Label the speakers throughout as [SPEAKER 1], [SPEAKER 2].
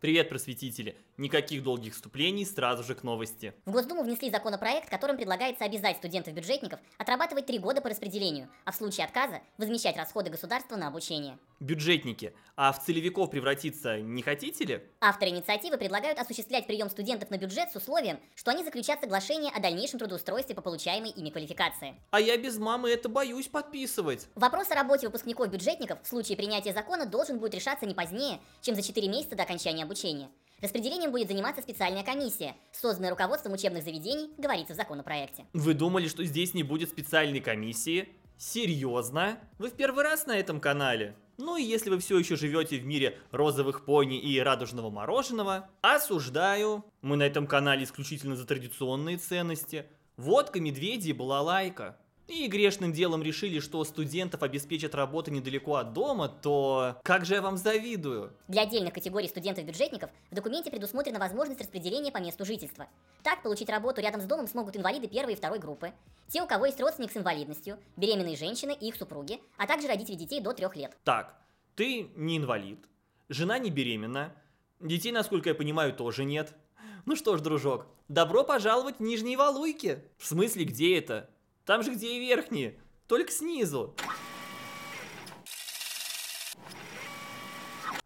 [SPEAKER 1] Привет, просветители! Никаких долгих вступлений, сразу же к новости.
[SPEAKER 2] В Госдуму внесли законопроект, которым предлагается обязать студентов-бюджетников отрабатывать три года по распределению, а в случае отказа возмещать расходы государства на обучение.
[SPEAKER 1] Бюджетники, а в целевиков превратиться не хотите ли?
[SPEAKER 2] Авторы инициативы предлагают осуществлять прием студентов на бюджет с условием, что они заключат соглашение о дальнейшем трудоустройстве по получаемой ими квалификации.
[SPEAKER 1] А я без мамы это боюсь подписывать.
[SPEAKER 2] Вопрос о работе выпускников-бюджетников в случае принятия закона должен будет решаться не позднее, чем за 4 месяца до окончания обучения. Распределением будет заниматься специальная комиссия, созданная руководством учебных заведений, говорится в законопроекте.
[SPEAKER 1] Вы думали, что здесь не будет специальной комиссии? Серьезно? Вы в первый раз на этом канале? Ну и если вы все еще живете в мире розовых пони и радужного мороженого, осуждаю. Мы на этом канале исключительно за традиционные ценности. Водка, медведи и балалайка и грешным делом решили, что студентов обеспечат работу недалеко от дома, то как же я вам завидую?
[SPEAKER 2] Для отдельных категорий студентов-бюджетников в документе предусмотрена возможность распределения по месту жительства. Так получить работу рядом с домом смогут инвалиды первой и второй группы, те, у кого есть родственник с инвалидностью, беременные женщины и их супруги, а также родители детей до трех лет.
[SPEAKER 1] Так, ты не инвалид, жена не беременна, детей, насколько я понимаю, тоже нет. Ну что ж, дружок, добро пожаловать в Нижние Валуйки. В смысле, где это? Там же, где и верхние. Только снизу.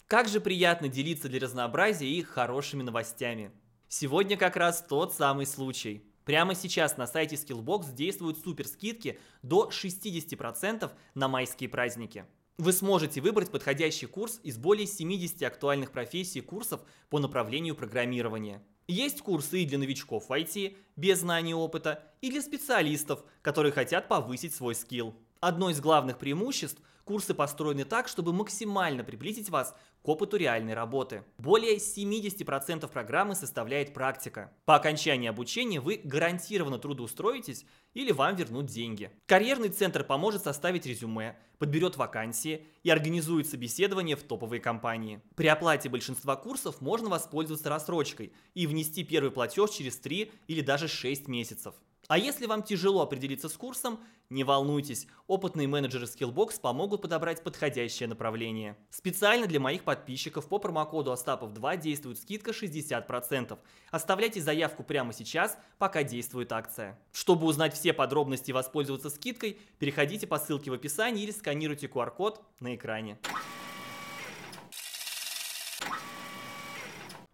[SPEAKER 1] Как же приятно делиться для разнообразия их хорошими новостями. Сегодня как раз тот самый случай. Прямо сейчас на сайте Skillbox действуют супер скидки до 60% на майские праздники. Вы сможете выбрать подходящий курс из более 70 актуальных профессий и курсов по направлению программирования. Есть курсы и для новичков в IT, без знаний и опыта, и для специалистов, которые хотят повысить свой скилл. Одно из главных преимуществ – курсы построены так, чтобы максимально приблизить вас к опыту реальной работы. Более 70% программы составляет практика. По окончании обучения вы гарантированно трудоустроитесь или вам вернут деньги. Карьерный центр поможет составить резюме, подберет вакансии и организует собеседование в топовые компании. При оплате большинства курсов можно воспользоваться рассрочкой и внести первый платеж через 3 или даже 6 месяцев. А если вам тяжело определиться с курсом, не волнуйтесь, опытные менеджеры Skillbox помогут подобрать подходящее направление. Специально для моих подписчиков по промокоду Остапов2 действует скидка 60%. Оставляйте заявку прямо сейчас, пока действует акция. Чтобы узнать все подробности и воспользоваться скидкой, переходите по ссылке в описании или сканируйте QR-код на экране.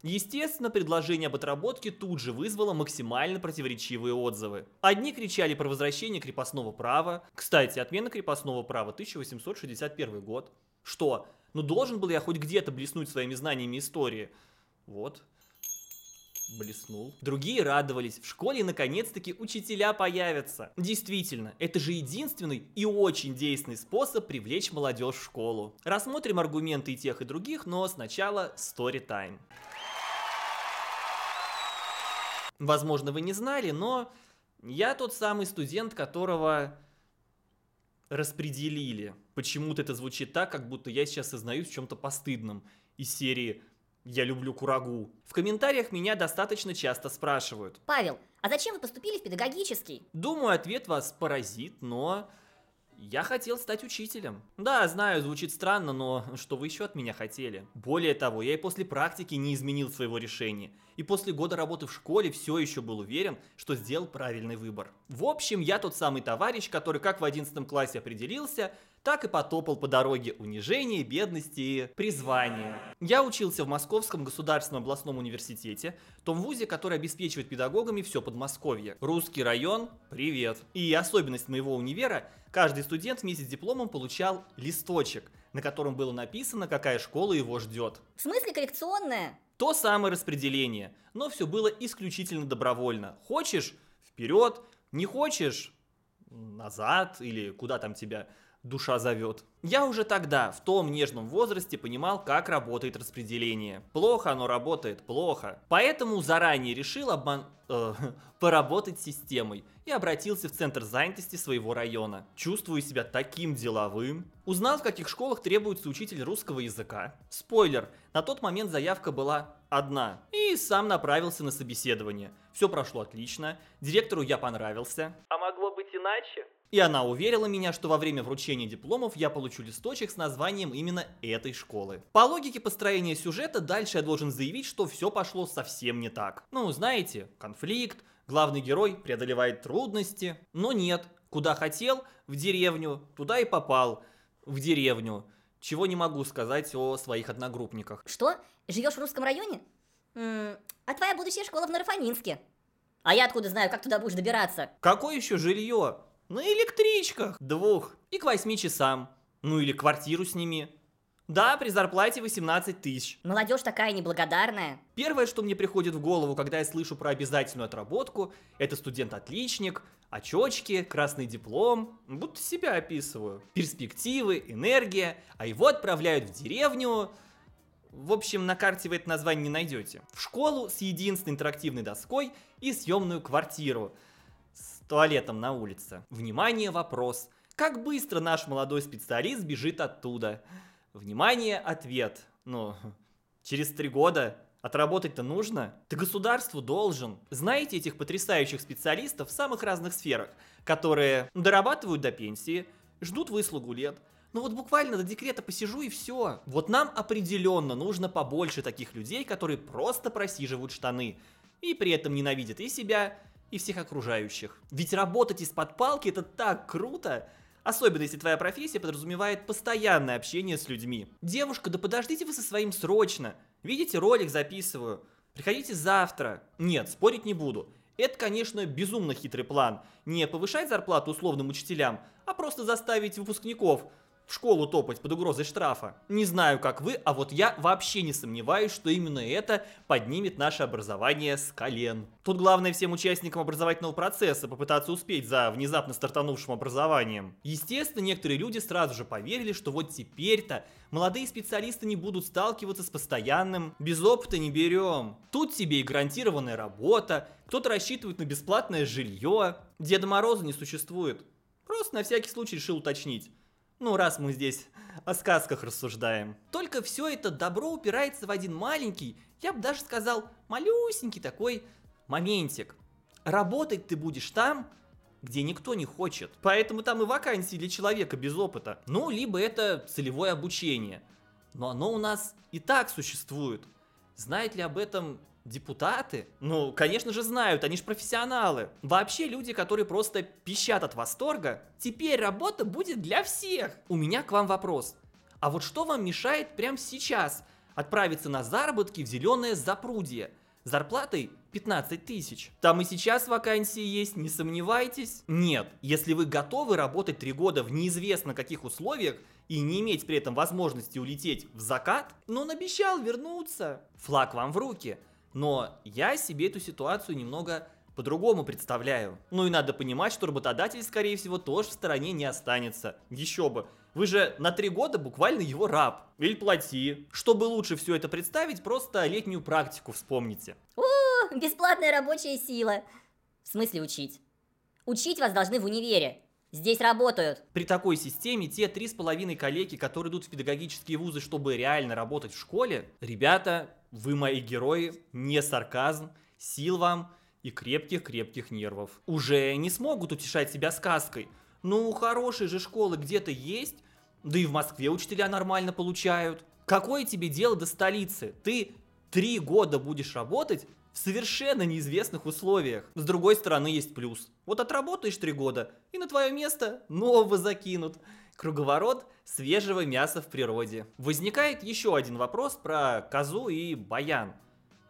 [SPEAKER 1] Естественно, предложение об отработке тут же вызвало максимально противоречивые отзывы. Одни кричали про возвращение крепостного права. Кстати, отмена крепостного права 1861 год. Что? Ну должен был я хоть где-то блеснуть своими знаниями истории. Вот. Блеснул. Другие радовались, в школе наконец-таки учителя появятся. Действительно, это же единственный и очень действенный способ привлечь молодежь в школу. Рассмотрим аргументы и тех, и других, но сначала story time. Возможно, вы не знали, но я тот самый студент, которого распределили. Почему-то это звучит так, как будто я сейчас сознаюсь в чем-то постыдном из серии «Я люблю курагу». В комментариях меня достаточно часто спрашивают.
[SPEAKER 2] Павел, а зачем вы поступили в педагогический?
[SPEAKER 1] Думаю, ответ вас поразит, но я хотел стать учителем. Да, знаю, звучит странно, но что вы еще от меня хотели? Более того, я и после практики не изменил своего решения. И после года работы в школе все еще был уверен, что сделал правильный выбор. В общем, я тот самый товарищ, который как в 11 классе определился, так и потопал по дороге унижения, бедности и призвания. Я учился в Московском государственном областном университете, том вузе, который обеспечивает педагогами все Подмосковье. Русский район, привет. И особенность моего универа, каждый студент вместе с дипломом получал листочек, на котором было написано, какая школа его ждет.
[SPEAKER 2] В смысле коррекционная?
[SPEAKER 1] То самое распределение, но все было исключительно добровольно. Хочешь – вперед, не хочешь – назад или куда там тебя душа зовет. Я уже тогда, в том нежном возрасте, понимал, как работает распределение. Плохо оно работает, плохо. Поэтому заранее решил обман... Э, поработать с системой и обратился в центр занятости своего района. Чувствую себя таким деловым. Узнал, в каких школах требуется учитель русского языка. Спойлер, на тот момент заявка была одна. И сам направился на собеседование. Все прошло отлично, директору я понравился. А могло иначе. И она уверила меня, что во время вручения дипломов я получу листочек с названием именно этой школы. По логике построения сюжета, дальше я должен заявить, что все пошло совсем не так. Ну, знаете, конфликт, главный герой преодолевает трудности. Но нет, куда хотел, в деревню, туда и попал, в деревню. Чего не могу сказать о своих одногруппниках.
[SPEAKER 2] Что? Живешь в русском районе? М -м а твоя будущая школа в Нарфаминске. А я откуда знаю, как туда будешь добираться?
[SPEAKER 1] Какое еще жилье? На электричках двух и к восьми часам. Ну или квартиру сними. Да, при зарплате 18 тысяч.
[SPEAKER 2] Молодежь такая неблагодарная.
[SPEAKER 1] Первое, что мне приходит в голову, когда я слышу про обязательную отработку, это студент-отличник, очечки, красный диплом, будто себя описываю. Перспективы, энергия, а его отправляют в деревню в общем, на карте вы это название не найдете. В школу с единственной интерактивной доской и съемную квартиру с туалетом на улице. Внимание, вопрос. Как быстро наш молодой специалист бежит оттуда? Внимание, ответ. Ну, через три года Отработать-то нужно. Ты государству должен. Знаете этих потрясающих специалистов в самых разных сферах, которые дорабатывают до пенсии, ждут выслугу лет, ну вот буквально до декрета посижу и все. Вот нам определенно нужно побольше таких людей, которые просто просиживают штаны. И при этом ненавидят и себя, и всех окружающих. Ведь работать из-под палки это так круто! Особенно если твоя профессия подразумевает постоянное общение с людьми. Девушка, да подождите вы со своим срочно. Видите, ролик записываю. Приходите завтра. Нет, спорить не буду. Это, конечно, безумно хитрый план. Не повышать зарплату условным учителям, а просто заставить выпускников в школу топать под угрозой штрафа. Не знаю, как вы, а вот я вообще не сомневаюсь, что именно это поднимет наше образование с колен. Тут главное всем участникам образовательного процесса попытаться успеть за внезапно стартанувшим образованием. Естественно, некоторые люди сразу же поверили, что вот теперь-то молодые специалисты не будут сталкиваться с постоянным «без опыта не берем». Тут тебе и гарантированная работа, кто-то рассчитывает на бесплатное жилье. Деда Мороза не существует. Просто на всякий случай решил уточнить. Ну, раз мы здесь о сказках рассуждаем. Только все это добро упирается в один маленький, я бы даже сказал, малюсенький такой моментик. Работать ты будешь там, где никто не хочет. Поэтому там и вакансии для человека без опыта. Ну, либо это целевое обучение. Но оно у нас и так существует. Знает ли об этом Депутаты? Ну, конечно же знают, они же профессионалы. Вообще люди, которые просто пищат от восторга, теперь работа будет для всех. У меня к вам вопрос. А вот что вам мешает прямо сейчас отправиться на заработки в зеленое запрудье? зарплатой 15 тысяч. Там и сейчас вакансии есть, не сомневайтесь. Нет, если вы готовы работать 3 года в неизвестно каких условиях и не иметь при этом возможности улететь в закат, но ну, он обещал вернуться. Флаг вам в руки. Но я себе эту ситуацию немного по-другому представляю. Ну и надо понимать, что работодатель, скорее всего, тоже в стороне не останется. Еще бы. Вы же на три года буквально его раб. Или плати. Чтобы лучше все это представить, просто летнюю практику вспомните.
[SPEAKER 2] О, бесплатная рабочая сила. В смысле учить? Учить вас должны в универе. Здесь работают.
[SPEAKER 1] При такой системе те три с половиной коллеги, которые идут в педагогические вузы, чтобы реально работать в школе, ребята вы мои герои, не сарказм, сил вам и крепких-крепких нервов. Уже не смогут утешать себя сказкой. Ну, хорошие же школы где-то есть, да и в Москве учителя нормально получают. Какое тебе дело до столицы? Ты три года будешь работать в совершенно неизвестных условиях. С другой стороны, есть плюс. Вот отработаешь три года, и на твое место нового закинут. Круговорот свежего мяса в природе. Возникает еще один вопрос про козу и баян.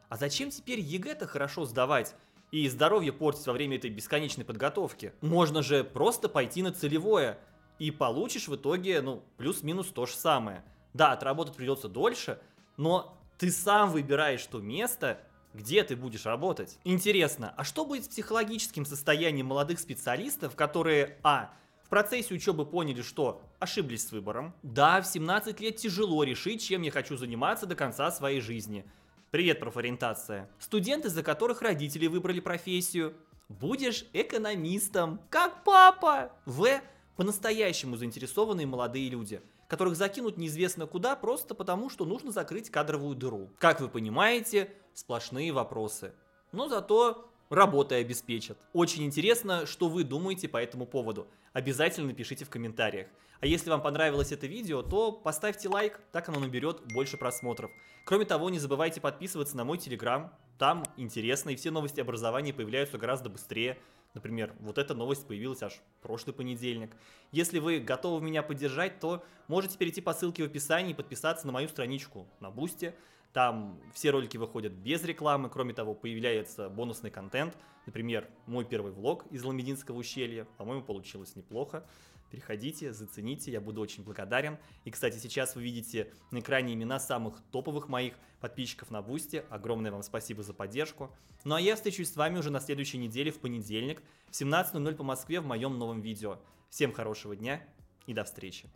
[SPEAKER 1] А зачем теперь ЕГЭ-то хорошо сдавать? И здоровье портить во время этой бесконечной подготовки. Можно же просто пойти на целевое. И получишь в итоге, ну, плюс-минус то же самое. Да, отработать придется дольше, но ты сам выбираешь то место, где ты будешь работать. Интересно, а что будет с психологическим состоянием молодых специалистов, которые, а, процессе учебы поняли, что ошиблись с выбором. Да, в 17 лет тяжело решить, чем я хочу заниматься до конца своей жизни. Привет, профориентация. Студенты, за которых родители выбрали профессию. Будешь экономистом, как папа. В. По-настоящему заинтересованные молодые люди которых закинут неизвестно куда просто потому, что нужно закрыть кадровую дыру. Как вы понимаете, сплошные вопросы. Но зато работой обеспечат. Очень интересно, что вы думаете по этому поводу обязательно пишите в комментариях. А если вам понравилось это видео, то поставьте лайк, так оно наберет больше просмотров. Кроме того, не забывайте подписываться на мой телеграм, там интересно, и все новости образования появляются гораздо быстрее. Например, вот эта новость появилась аж в прошлый понедельник. Если вы готовы меня поддержать, то можете перейти по ссылке в описании и подписаться на мою страничку на Бусте. Там все ролики выходят без рекламы, кроме того, появляется бонусный контент. Например, мой первый влог из Ламединского ущелья. По-моему, получилось неплохо. Переходите, зацените, я буду очень благодарен. И, кстати, сейчас вы видите на экране имена самых топовых моих подписчиков на Бусти. Огромное вам спасибо за поддержку. Ну а я встречусь с вами уже на следующей неделе в понедельник в 17.00 по Москве в моем новом видео. Всем хорошего дня и до встречи.